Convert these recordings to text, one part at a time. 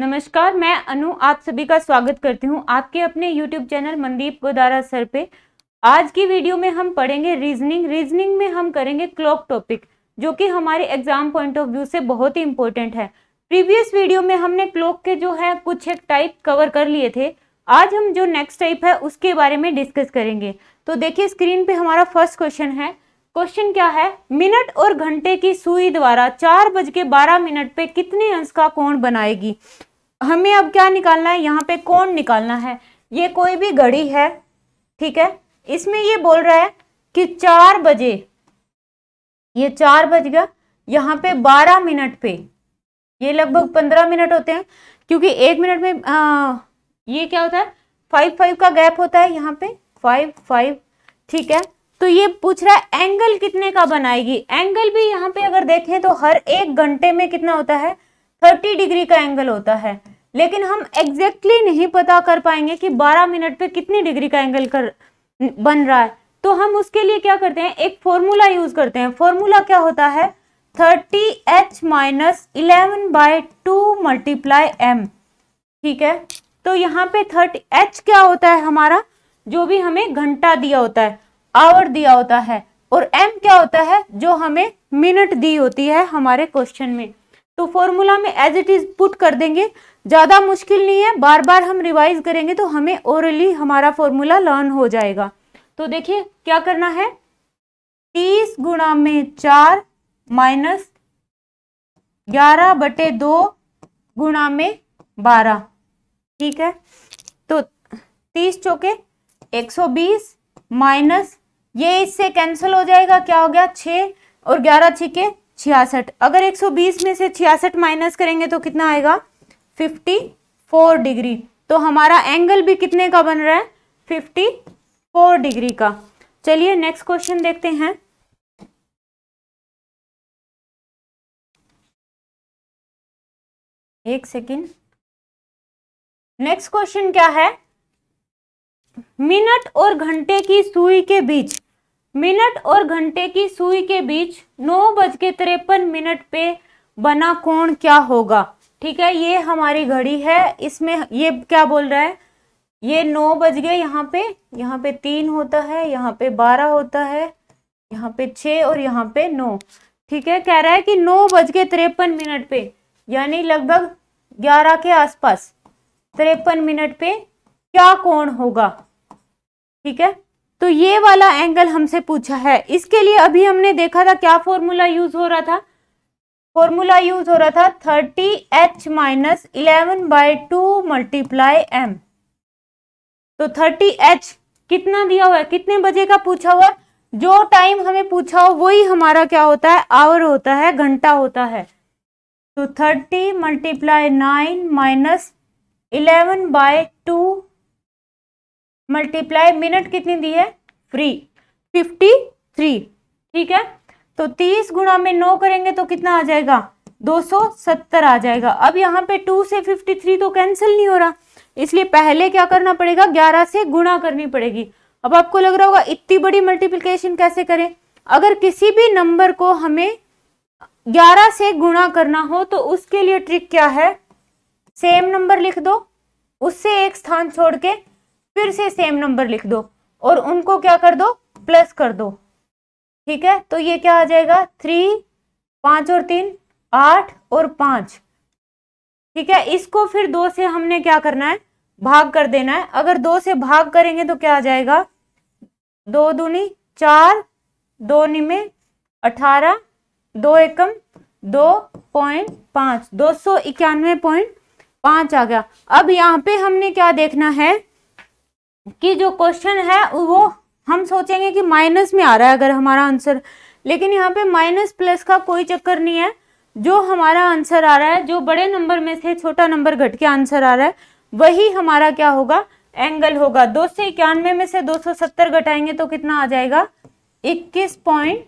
नमस्कार मैं अनु आप सभी का स्वागत करती हूँ आपके अपने YouTube channel Mandeep Godara sir पे आज की वीडियो में हम पढ़ेंगे रीजनिंग रीजनिंग में हम करेंगे क्लॉक टॉपिक जो कि हमारे एग्जाम पॉइंट ऑफ व्यू से बहुत ही इंपॉर्टेंट है प्रीवियस वीडियो में हमने क्लॉक के जो है कुछ एक टाइप कवर कर लिए थे आज हम जो नेक्स्ट टाइप है उसके बारे में डिस्कस करेंगे तो देखिए स्क्रीन पे हमारा फर्स्ट क्वेश्चन है क्वेश्चन क्या है मिनट और घंटे की सुई द्वारा चार बज के बारह मिनट पे कितने अंश का कोण बनाएगी हमें अब क्या निकालना है यहाँ पे कौन निकालना है ये कोई भी घड़ी है ठीक है इसमें ये बोल रहा है कि चार बजे ये चार बज गया यहाँ पे बारह मिनट पे ये लगभग पंद्रह मिनट होते हैं क्योंकि एक मिनट में आ, ये क्या होता है फाइव फाइव का गैप होता है यहाँ पे फाइव फाइव ठीक है तो ये पूछ रहा है एंगल कितने का बनाएगी एंगल भी यहाँ पे अगर देखें तो हर एक घंटे में कितना होता है थर्टी डिग्री का एंगल होता है लेकिन हम एग्जैक्टली exactly नहीं पता कर पाएंगे कि बारह मिनट पे कितनी डिग्री का एंगल कर बन रहा है तो हम उसके लिए क्या करते हैं एक फॉर्मूला यूज करते हैं फॉर्मूला क्या होता है thirty H minus eleven by two multiply M ठीक है तो यहाँ पे थर्टी एच क्या होता है हमारा जो भी हमें घंटा दिया होता है आवर दिया होता है और एम क्या होता है जो हमें मिनट दी होती है हमारे क्वेश्चन में तो फॉर्मूला में एज इट इज पुट कर देंगे ज़्यादा मुश्किल नहीं है बार बार हम रिवाइज करेंगे तो हमें ओरली हमारा फॉर्मूला लर्न हो जाएगा तो देखिए क्या करना है तीस गुणा में चार माइनस ग्यारह बटे दो गुणा में बारह ठीक है तो तीस चौके एक सौ बीस माइनस ये इससे कैंसिल हो जाएगा क्या हो गया छः और ग्यारह छिके छियासठ अगर 120 में से छियासठ माइनस करेंगे तो कितना आएगा 54 डिग्री तो हमारा एंगल भी कितने का बन रहा है 54 डिग्री का चलिए नेक्स्ट क्वेश्चन देखते हैं एक सेकेंड नेक्स्ट क्वेश्चन क्या है मिनट और घंटे की सुई के बीच मिनट और घंटे की सुई के बीच नौ बज के तिरपन मिनट पे बना कोण क्या होगा ठीक है ये हमारी घड़ी है इसमें ये क्या बोल रहा है ये नौ बज गए यहाँ पे यहाँ पे तीन होता है यहाँ पे बारह होता है यहाँ पे छ और यहाँ पे नौ ठीक है कह रहा है कि नौ बज के तिरपन मिनट पे यानी लगभग ग्यारह के आसपास तिरपन मिनट पे क्या कोण होगा ठीक है तो ये वाला एंगल हमसे पूछा है इसके लिए अभी हमने देखा था क्या फॉर्मूला यूज हो रहा था फॉर्मूला यूज हो रहा था thirty H minus eleven by two multiply M तो थर्टी एच कितना दिया हुआ है कितने बजे का पूछा हुआ जो टाइम हमें पूछा हो वही हमारा क्या होता है आवर होता है घंटा होता है तो thirty multiply nine minus eleven by two multiply minute कितनी दी है फ्री फिफ्टी थ्री ठीक है तो तीस गुणा में नौ करेंगे तो कितना आ जाएगा दो सौ सत्तर आ जाएगा अब यहाँ पे टू से फिफ्टी थ्री तो कैंसिल नहीं हो रहा इसलिए पहले क्या करना पड़ेगा ग्यारह से गुणा करनी पड़ेगी अब आपको लग रहा होगा इतनी बड़ी मल्टीप्लीकेशन कैसे करें अगर किसी भी नंबर को हमें ग्यारह से गुणा करना हो तो उसके लिए ट्रिक क्या है सेम नंबर लिख दो उससे एक स्थान छोड़ के फिर से सेम नंबर लिख दो और उनको क्या कर दो प्लस कर दो ठीक है तो ये क्या आ जाएगा थ्री पांच और तीन आठ और पांच ठीक है इसको फिर दो से हमने क्या करना है भाग कर देना है अगर दो से भाग करेंगे तो क्या आ जाएगा दो दूनी चार दो निमे अठारह दो एकम दो पॉइंट पांच दो सौ इक्यानवे पॉइंट पांच आ गया अब यहाँ पे हमने क्या देखना है कि जो क्वेश्चन है वो हम सोचेंगे कि माइनस में आ रहा है अगर हमारा आंसर लेकिन यहाँ पे माइनस प्लस का कोई चक्कर नहीं है जो हमारा आंसर आ रहा है जो बड़े नंबर में से छोटा नंबर घट के आंसर आ रहा है वही हमारा क्या होगा एंगल होगा दो सौ इक्यानवे में से दो सौ सत्तर घटाएंगे तो कितना आ जाएगा इक्कीस पॉइंट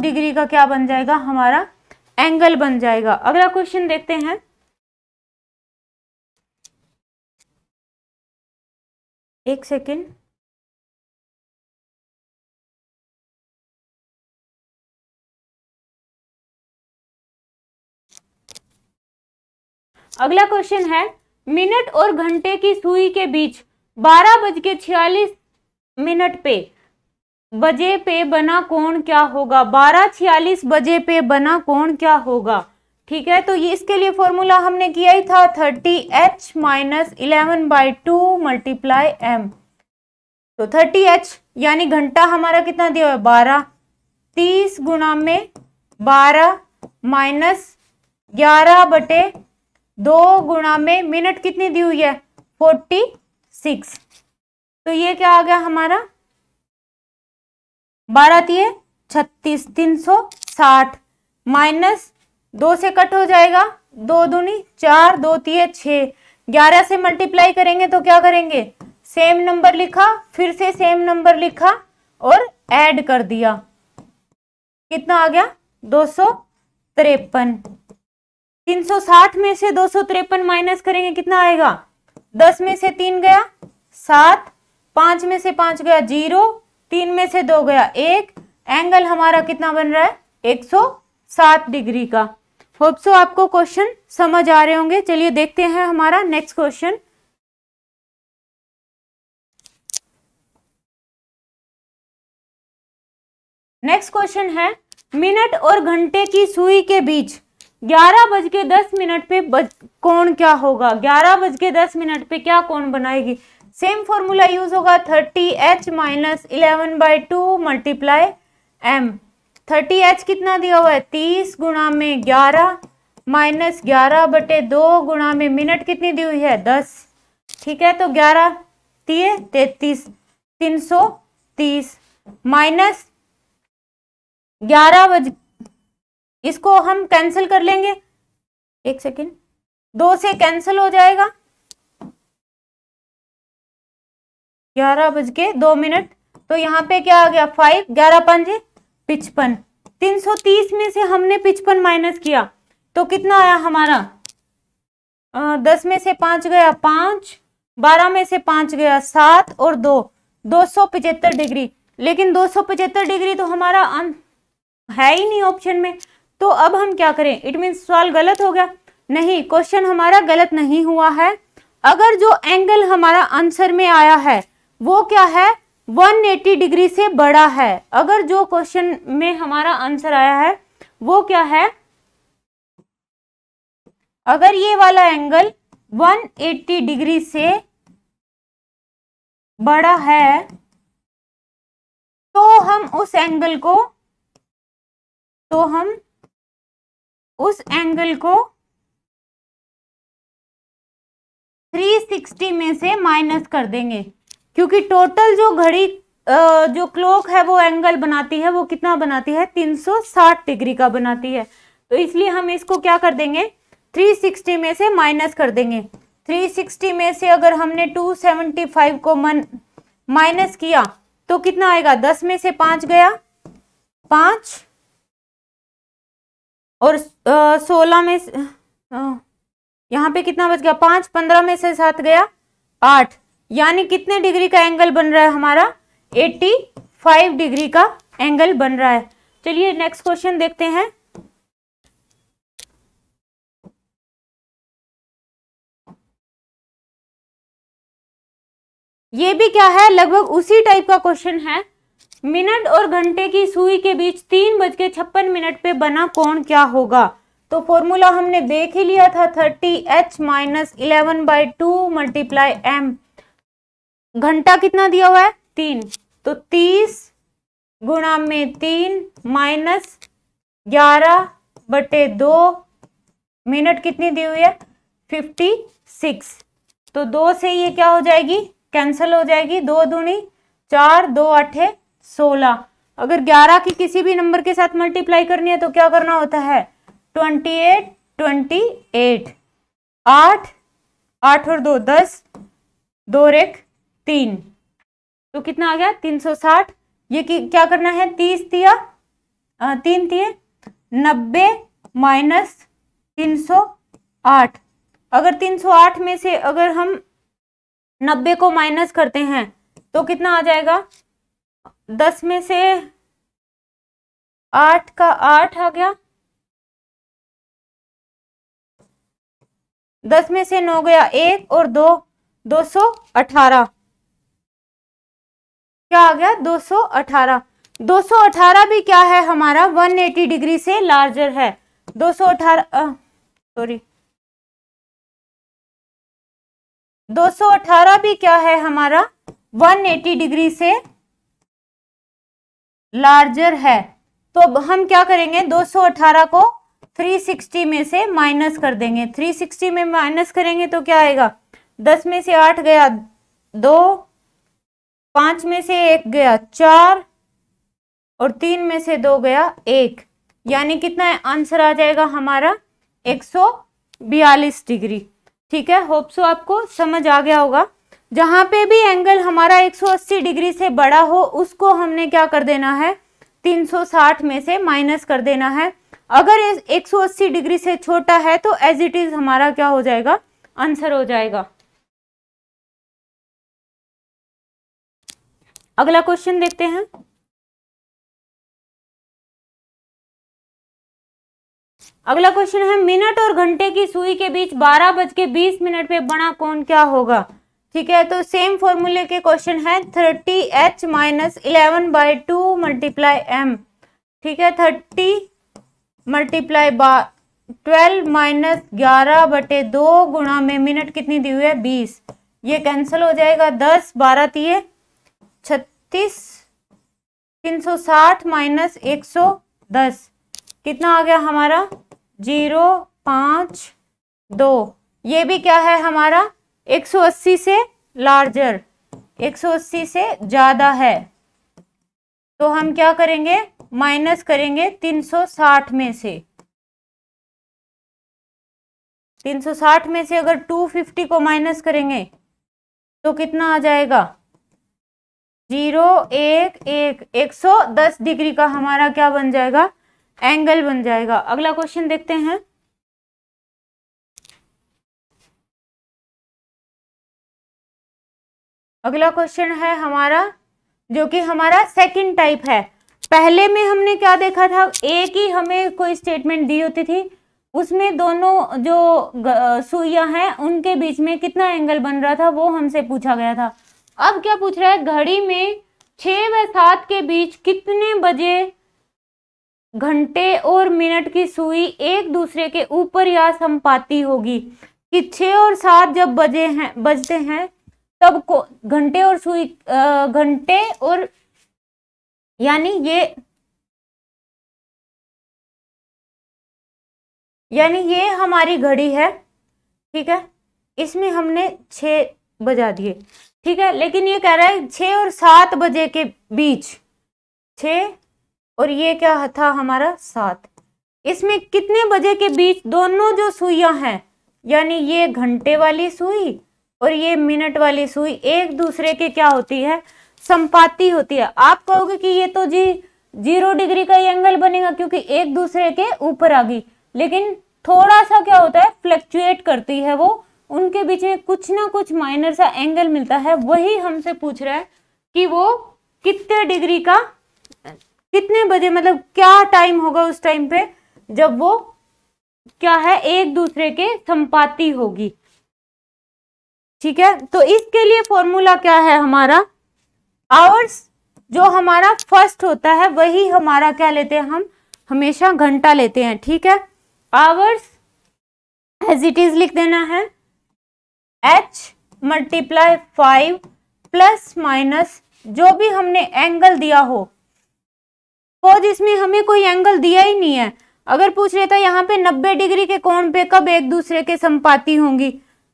डिग्री का क्या बन जाएगा हमारा एंगल बन जाएगा अगला क्वेश्चन देखते हैं एक सेकेंड अगला क्वेश्चन है मिनट और घंटे की सुई के बीच बारह बज के छियालीस मिनट पे बजे पे बना कोण क्या होगा बारह छियालीस बजे पे बना कोण क्या होगा ठीक है तो ये इसके लिए फॉर्मूला हमने किया ही था thirty H minus eleven by two multiply M तो थर्टी एच यानी घंटा हमारा कितना दिया हुआ है बारह तीस गुना में बारह माइनस ग्यारह बटे दो गुणा में मिनट कितनी दी हुई है फोर्टी सिक्स तो ये क्या आ गया हमारा बारह तीय छत्तीस तीन सौ साठ माइनस दो से कट हो जाएगा दो दूनी चार दो तीय छ ग्यारह से मल्टीप्लाई करेंगे तो क्या करेंगे सेम नंबर लिखा फिर से सेम नंबर लिखा और ऐड कर दिया कितना आ गया दो सौ तिरपन तीन सौ साठ में से दो सौ तिरपन माइनस करेंगे कितना आएगा दस में से तीन गया सात पांच में से पांच गया जीरो तीन में से दो गया एक एंगल हमारा कितना बन रहा है एक सौ सात डिग्री का होप सो आपको क्वेश्चन समझ आ रहे होंगे चलिए देखते हैं हमारा नेक्स्ट क्वेश्चन नेक्स्ट क्वेश्चन है मिनट और घंटे की सुई के बीच ग्यारह बज के दस मिनट पे बज कौन क्या होगा ग्यारह बज के दस मिनट पे क्या कौन बनाएगी सेम फॉर्मूला यूज होगा thirty H minus eleven by two multiply M thirty H कितना दिया हुआ है तीस गुणा में ग्यारह माइनस ग्यारह बटे दो गुणा में मिनट कितनी दी हुई है दस ठीक है तो ग्यारह तीय तैतीस तीन सौ तीस माइनस ग्यारह बज इसको हम कैंसिल कर लेंगे एक सेकेंड दो से कैंसिल हो जाएगा ग्यारह बज के दो मिनट तो यहाँ पे क्या आ गया फाइव ग्यारह पाँच पिचपन 330 में से हमने पिचपन माइनस किया तो कितना आया हमारा आ, दस में से पांच गया पांच बारह में से पांच गया सात और दो दो सौ पचहत्तर डिग्री लेकिन दो सौ पचहत्तर डिग्री तो हमारा अन है ही नहीं ऑप्शन में तो अब हम क्या करें इट मीन सवाल गलत हो गया नहीं क्वेश्चन हमारा गलत नहीं हुआ है अगर जो एंगल हमारा आंसर में आया है वो क्या है 180 डिग्री से बड़ा है अगर जो क्वेश्चन में हमारा आंसर आया है वो क्या है अगर ये वाला एंगल 180 डिग्री से बड़ा है तो हम उस एंगल को तो हम उस एंगल को 360 में से माइनस कर देंगे क्योंकि टोटल जो घड़ी जो क्लॉक है वो एंगल बनाती है वो कितना बनाती है 360 डिग्री का बनाती है तो इसलिए हम इसको क्या कर देंगे 360 में से माइनस कर देंगे 360 में से अगर हमने 275 को मन माइनस किया तो कितना आएगा दस में से पांच गया पांच और सोलह में यहाँ पे कितना बच गया पांच पंद्रह में से सात गया आठ यानी कितने डिग्री का एंगल बन रहा है हमारा 85 डिग्री का एंगल बन रहा है चलिए नेक्स्ट क्वेश्चन देखते हैं ये भी क्या है लगभग उसी टाइप का क्वेश्चन है मिनट और घंटे की सुई के बीच तीन बज के छप्पन मिनट पे बना कौन क्या होगा तो फॉर्मूला हमने देख ही लिया था thirty H minus eleven by two multiply M घंटा कितना दिया हुआ है तीन तो तीस गुणा में तीन माइनस ग्यारह बटे दो मिनट कितनी दी हुई है फिफ्टी सिक्स तो दो से ये क्या हो जाएगी कैंसिल हो जाएगी दो दूनी चार दो अठे सोलह अगर ग्यारह की किसी भी नंबर के साथ मल्टीप्लाई करनी है तो क्या करना होता है ट्वेंटी एट ट्वेंटी एट आठ आठ और दो दस दो रेख तीन तो कितना आ गया तीन सौ साठ ये क्या करना है तीस दिया तीन दिए नब्बे माइनस तीन सौ आठ अगर तीन सौ आठ में से अगर हम नब्बे को माइनस करते हैं तो कितना आ जाएगा दस में से आठ का आठ आ गया दस में से नौ गया एक और दो दो सौ अठारह क्या आ गया 218 218 भी क्या है हमारा 180 डिग्री से लार्जर है 218 सॉरी 218 भी क्या है हमारा 180 डिग्री से लार्जर है तो अब हम क्या करेंगे 218 को 360 में से माइनस कर देंगे 360 में माइनस करेंगे तो क्या आएगा 10 में से 8 गया दो पांच में से एक गया चार और तीन में से दो गया एक यानी कितना है आंसर आ जाएगा हमारा एक सौ बयालीस डिग्री ठीक है होप सो आपको समझ आ गया होगा जहाँ पे भी एंगल हमारा 180 डिग्री से बड़ा हो उसको हमने क्या कर देना है 360 में से माइनस कर देना है अगर 180 डिग्री से छोटा है तो एज इट इज़ हमारा क्या हो जाएगा आंसर हो जाएगा अगला क्वेश्चन देखते हैं अगला क्वेश्चन है मिनट और घंटे की सुई के बीच बारह बज के बीस मिनट पे बना कौन क्या होगा ठीक है तो सेम फॉर्मूले के क्वेश्चन है thirty H minus eleven by two multiply M ठीक है thirty multiply by twelve minus ग्यारह बटे दो गुणा में मिनट कितनी दी हुई है बीस ये कैंसिल हो जाएगा दस बारह तीय छत तीस तीन सौ साठ माइनस एक सौ दस कितना आ गया हमारा जीरो पाँच दो ये भी क्या है हमारा एक सौ अस्सी से लार्जर एक सौ अस्सी से ज़्यादा है तो हम क्या करेंगे माइनस करेंगे तीन सौ साठ में से तीन सौ साठ में से अगर टू फिफ्टी को माइनस करेंगे तो कितना आ जाएगा जीरो एक एक एक सौ दस डिग्री का हमारा क्या बन जाएगा एंगल बन जाएगा अगला क्वेश्चन देखते हैं अगला क्वेश्चन है हमारा जो कि हमारा सेकंड टाइप है पहले में हमने क्या देखा था एक ही हमें कोई स्टेटमेंट दी होती थी उसमें दोनों जो सुइया हैं उनके बीच में कितना एंगल बन रहा था वो हमसे पूछा गया था अब क्या पूछ रहा है घड़ी में छ व सात के बीच कितने बजे घंटे और मिनट की सुई एक दूसरे के ऊपर या संपाती होगी कि छः और सात जब बजे हैं बजते हैं तब को घंटे और सुई घंटे और यानी ये यानी ये हमारी घड़ी है ठीक है इसमें हमने छ बजा दिए ठीक है लेकिन ये कह रहा है छ और सात बजे के बीच छ और ये क्या था हमारा सात इसमें कितने बजे के बीच दोनों जो सुइया हैं यानी ये घंटे वाली सुई और ये मिनट वाली सुई एक दूसरे के क्या होती है संपाति होती है आप कहोगे कि ये तो जी जीरो डिग्री का एंगल बनेगा क्योंकि एक दूसरे के ऊपर आ गई लेकिन थोड़ा सा क्या होता है फ्लक्चुएट करती है वो उनके बीच में कुछ ना कुछ माइनर सा एंगल मिलता है वही हमसे पूछ रहा है कि वो कितने डिग्री का कितने बजे मतलब क्या टाइम होगा उस टाइम पे जब वो क्या है एक दूसरे के संपाति होगी ठीक है तो इसके लिए फॉर्मूला क्या है हमारा आवर्स जो हमारा फर्स्ट होता है वही हमारा क्या लेते हैं हम हमेशा घंटा लेते हैं ठीक है आवर्स एज इट इज लिख देना है H multiply five plus minus जो भी हमने एंगल दिया हो वो जिसमें हमें कोई एंगल दिया ही नहीं है अगर पूछ लेता यहाँ पे 90 डिग्री के कोण पे कब एक दूसरे के संपाती होंगी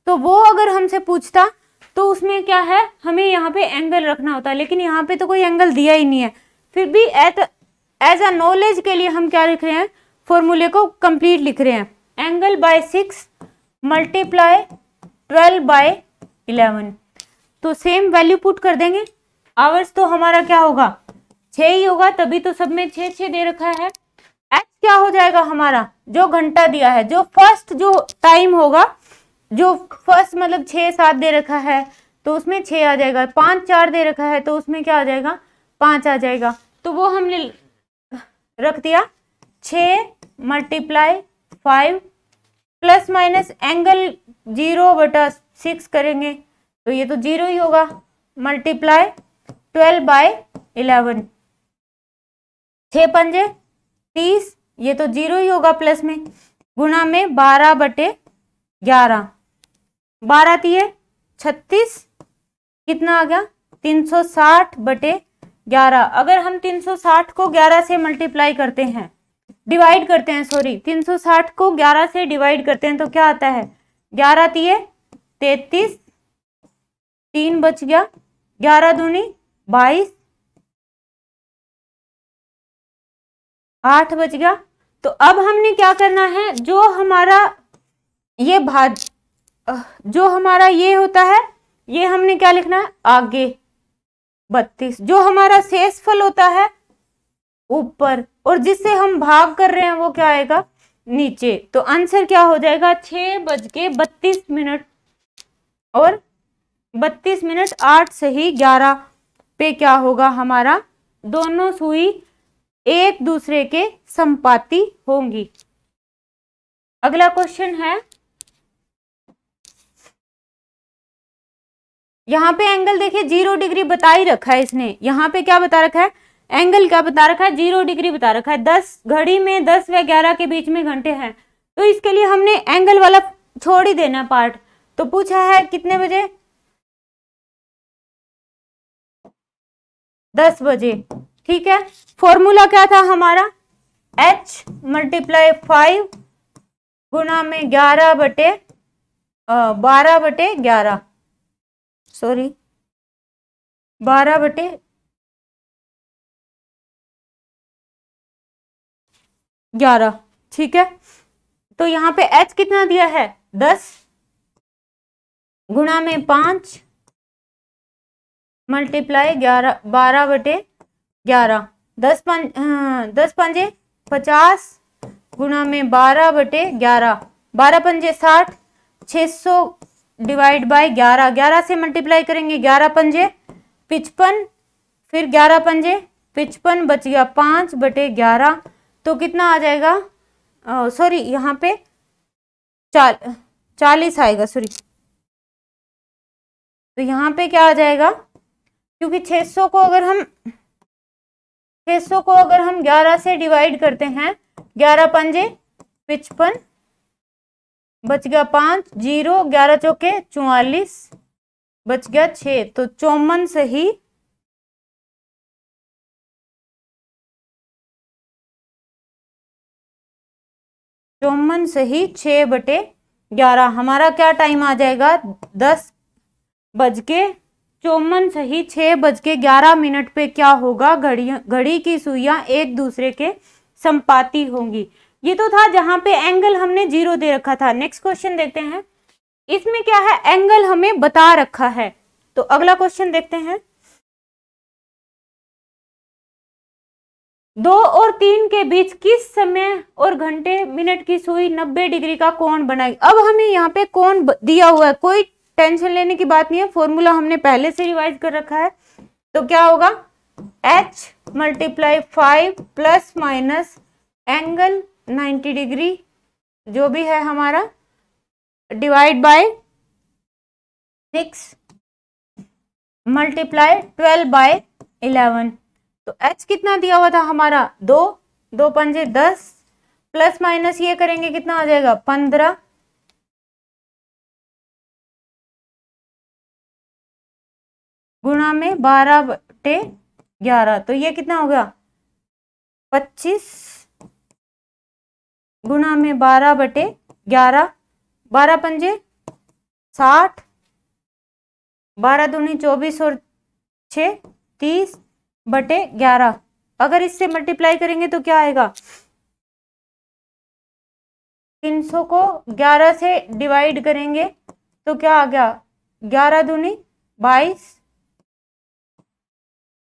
तो वो अगर हमसे पूछता तो उसमें क्या है हमें यहाँ पे एंगल रखना होता है लेकिन यहाँ पे तो कोई एंगल दिया ही नहीं है फिर भी एट एज अ नॉलेज के लिए हम क्या लिख रहे हैं फॉर्मूले को कंप्लीट लिख रहे हैं angle by six multiply twelve by eleven तो सेम वैल्यू पुट कर देंगे आवर्स तो हमारा क्या होगा छ ही होगा तभी तो सब में छ दे रखा है एक्स क्या हो जाएगा हमारा जो घंटा दिया है जो फर्स्ट जो टाइम होगा जो फर्स्ट मतलब छ सात दे रखा है तो उसमें छ आ जाएगा पांच चार दे रखा है तो उसमें क्या आ जाएगा पांच आ जाएगा तो वो हमने रख दिया छ multiply five plus minus angle zero बटा सिक्स करेंगे तो ये तो जीरो ही होगा मल्टीप्लाई ट्वेल्व बाय इलेवन छः पंजे तीस ये तो जीरो ही होगा प्लस में गुणा में बारह बटे ग्यारह बारह तीय छत्तीस कितना आ गया तीन सौ साठ बटे ग्यारह अगर हम तीन सौ साठ को ग्यारह से मल्टीप्लाई करते हैं डिवाइड करते हैं सॉरी तीन सौ साठ को ग्यारह से डिवाइड करते हैं तो क्या आता है ग्यारह तीय तैतीस तीन बच गया ग्यारह दूनी बाईस आठ बच गया तो अब हमने क्या करना है जो हमारा ये भाग जो हमारा ये होता है ये हमने क्या लिखना है आगे बत्तीस जो हमारा शेष फल होता है ऊपर और जिससे हम भाग कर रहे हैं वो क्या आएगा नीचे तो आंसर क्या हो जाएगा छह बज के बत्तीस मिनट और बत्तीस मिनट आठ से ही ग्यारह पे क्या होगा हमारा दोनों सुई एक दूसरे के संपाती होंगी अगला क्वेश्चन है यहाँ पे एंगल देखिए जीरो डिग्री बता ही रखा है इसने यहाँ पे क्या बता रखा है एंगल क्या बता रखा है जीरो डिग्री बता रखा है दस घड़ी में दस व ग्यारह के बीच में घंटे हैं तो इसके लिए हमने एंगल वाला छोड़ ही देना पार्ट तो पूछा है कितने बजे दस बजे ठीक है फॉर्मूला क्या था हमारा एच मल्टीप्लाई फाइव गुना में ग्यारह बटे बारह बटे ग्यारह सॉरी बारह बटे ग्यारह ठीक है तो यहाँ पे एच कितना दिया है दस गुणा में पांच मल्टीप्लाई ग्यारह बारह बटे ग्यारह दस पंज हाँ, दस पंजे पचास गुणा में बारह बटे ग्यारह बारह पंजे साठ छ सौ डिवाइड बाय ग्यारह ग्यारह से मल्टीप्लाई करेंगे ग्यारह पंजे पिचपन फिर ग्यारह पंजे पिचपन बच गया पांच बटे ग्यारह तो कितना आ जाएगा सॉरी यहाँ पे चाल चालीस आएगा सॉरी तो यहाँ पे क्या आ जाएगा क्योंकि 600 को अगर हम 600 को अगर हम 11 से डिवाइड करते हैं 11 पंजे पिचपन बच गया पाँच जीरो ग्यारह चौके चौवालीस बच गया छः तो चौमन सही चौवन सही छ बटे ग्यारह हमारा क्या टाइम आ जाएगा दस बज के चौवन सही छ बज के ग्यारह मिनट पे क्या होगा घड़ी घड़ी की सुइया एक दूसरे के संपाती होंगी ये तो था जहां पे एंगल हमने जीरो दे रखा था नेक्स्ट क्वेश्चन देखते हैं इसमें क्या है एंगल हमें बता रखा है तो अगला क्वेश्चन देखते हैं दो और तीन के बीच किस समय और घंटे मिनट की सुई 90 डिग्री का कोण बनाएगी अब हमें यहाँ पे कोण दिया हुआ है कोई टेंशन लेने की बात नहीं है फॉर्मूला हमने पहले से रिवाइज कर रखा है तो क्या होगा H multiply five plus minus angle 90 degree जो भी है हमारा divide by six multiply twelve by eleven तो एच कितना दिया हुआ था हमारा दो दो पंजे दस प्लस माइनस ये करेंगे कितना आ जाएगा पंद्रह गुणा में बारह बटे ग्यारह तो ये कितना हो गया पच्चीस गुणा में बारह बटे ग्यारह बारह पंजे साठ बारह दूनी चौबीस और छ तीस बटे ग्यारह अगर इससे मल्टीप्लाई करेंगे तो क्या आएगा तीन सौ को ग्यारह से डिवाइड करेंगे तो क्या आ गया ग्यारह दूनी बाईस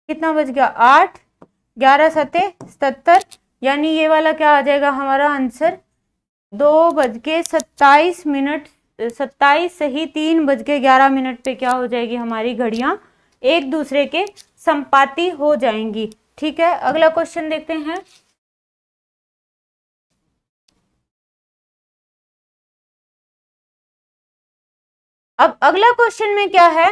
कितना बच गया आठ ग्यारह सते सत्तर यानी ये वाला क्या आ जाएगा हमारा आंसर दो बज के सत्ताईस मिनट सत्ताईस सही तीन बज के ग्यारह मिनट पे क्या हो जाएगी हमारी घड़ियां एक दूसरे के संपाति हो जाएंगी ठीक है अगला क्वेश्चन देखते हैं अब अगला क्वेश्चन में क्या है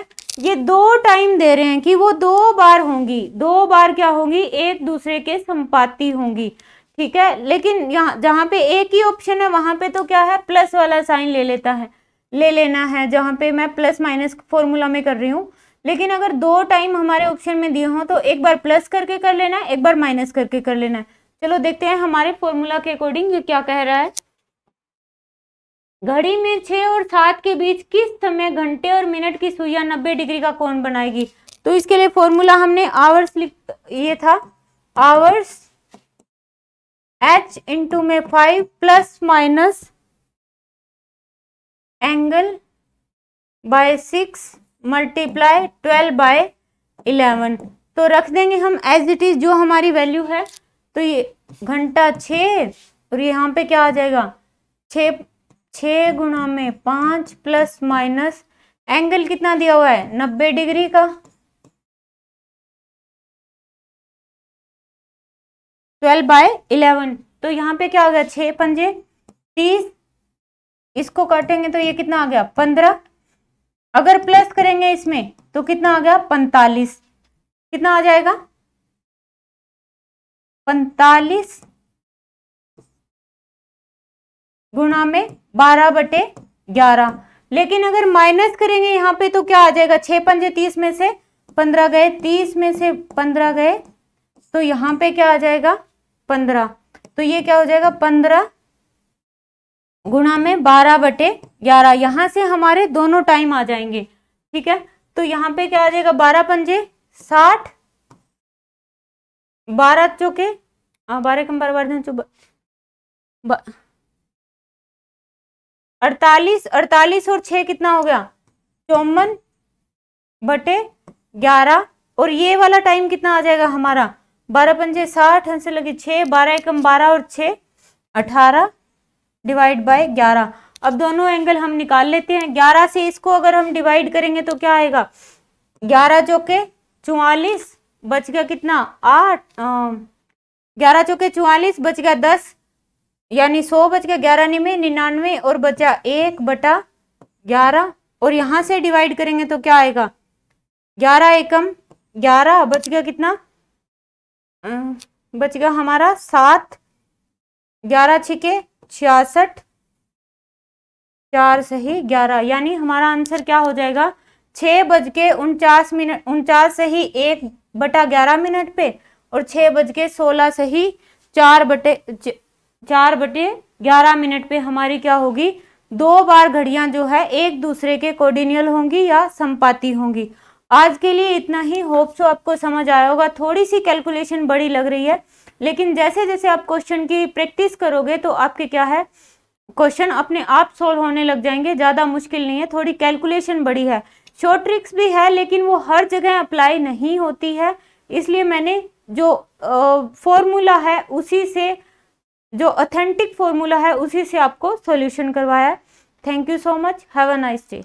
ये दो टाइम दे रहे हैं कि वो दो बार होंगी दो बार क्या होंगी एक दूसरे के संपाति होंगी ठीक है लेकिन यहाँ जहाँ पे एक ही ऑप्शन है वहां पे तो क्या है प्लस वाला साइन ले लेता है ले लेना है जहाँ पे मैं प्लस माइनस फॉर्मूला में कर रही हूँ लेकिन अगर दो टाइम हमारे ऑप्शन में दिए हों तो एक बार प्लस करके कर लेना है एक बार माइनस करके कर लेना है चलो देखते हैं हमारे फॉर्मूला के अकॉर्डिंग ये क्या कह रहा है घड़ी में छः और सात के बीच किस समय घंटे और मिनट की सुइया नब्बे डिग्री का कोण बनाएगी तो इसके लिए फॉर्मूला हमने आवर्स लिख ये था आवर्स एच इंटू में five plus minus angle by six multiply twelve by eleven तो रख देंगे हम एज इट इज़ जो हमारी वैल्यू है तो ये घंटा छ और यहाँ पे क्या आ जाएगा छ छ गुणा में पाँच प्लस माइनस एंगल कितना दिया हुआ है नब्बे डिग्री का ट्वेल्व बाय इलेवन तो यहाँ पे क्या हो गया छः पंजे तीस इसको काटेंगे तो ये कितना आ गया पंद्रह अगर प्लस करेंगे इसमें तो कितना आ गया पैंतालीस कितना आ जाएगा पैंतालीस गुणा में बारह बटे ग्यारह लेकिन अगर माइनस करेंगे यहां पे तो क्या आ जाएगा छह पंजे तीस में से पंद्रह गए तीस में से पंद्रह गए तो यहां पे क्या आ जाएगा पंद्रह तो ये क्या हो जाएगा पंद्रह गुणा में बारह बटे ग्यारह यहाँ से हमारे दोनों टाइम आ जाएंगे ठीक है तो यहाँ पे क्या आ जाएगा बारह पंजे साठ बारह चौके हाँ, बारह कम बारह बारह अड़तालीस अड़तालीस और छह कितना हो गया चौवन बटे ग्यारह और ये वाला टाइम कितना आ जाएगा हमारा बारह पंजे साठ हंसे लगे छह बारह एकम बारह और छह अठारह डिवाइड बाय ग्यारह अब दोनों एंगल हम निकाल लेते हैं ग्यारह से इसको अगर हम डिवाइड करेंगे तो क्या आएगा ग्यारह चौके चौवालीस बच गया कितना आठ ग्यारह चौके चौवालीस बच गया दस यानी सौ बच गया ग्यारह निन्यानवे निन्यानवे और बचा एक बटा ग्यारह और यहां से डिवाइड करेंगे तो क्या आएगा ग्यारह एकम ग्यारह बच गया कितना बच गया हमारा सात ग्यारह छिके छियासठ चार सही ग्यारह यानी हमारा आंसर क्या हो जाएगा छः बज के उनचास मिनट उनचास सही एक बटा ग्यारह मिनट पे और छः बज के सोलह सही चार बटे चार बटे ग्यारह मिनट पे हमारी क्या होगी दो बार घड़ियां जो है एक दूसरे के कोर्डिनियल होंगी या संपाती होंगी आज के लिए इतना ही होप्स आपको समझ आया होगा थोड़ी सी कैलकुलेशन बड़ी लग रही है लेकिन जैसे जैसे आप क्वेश्चन की प्रैक्टिस करोगे तो आपके क्या है क्वेश्चन अपने आप सॉल्व होने लग जाएंगे ज़्यादा मुश्किल नहीं है थोड़ी कैलकुलेशन बड़ी है शॉर्ट ट्रिक्स भी है लेकिन वो हर जगह अप्लाई नहीं होती है इसलिए मैंने जो फॉर्मूला है उसी से जो ऑथेंटिक फॉर्मूला है उसी से आपको सॉल्यूशन करवाया thank you so much have a nice day